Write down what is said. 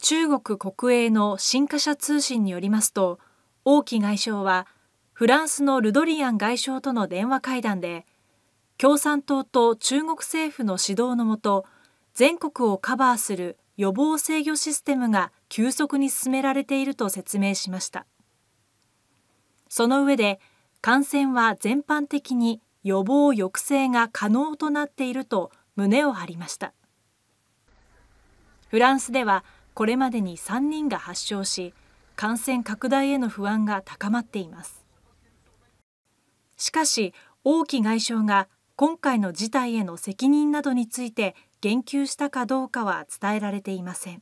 中国国営の新華社通信によりますと王毅外相はフランスのルドリアン外相との電話会談で共産党と中国政府の指導のもと全国をカバーする予防制御システムが急速に進められていると説明しましたその上で感染は全般的に予防抑制が可能となっていると胸を張りましたフランスではこれまでに3人が発症し感染拡大への不安が高まっていますしかし王毅外相が今回の事態への責任などについて言及したかどうかは伝えられていません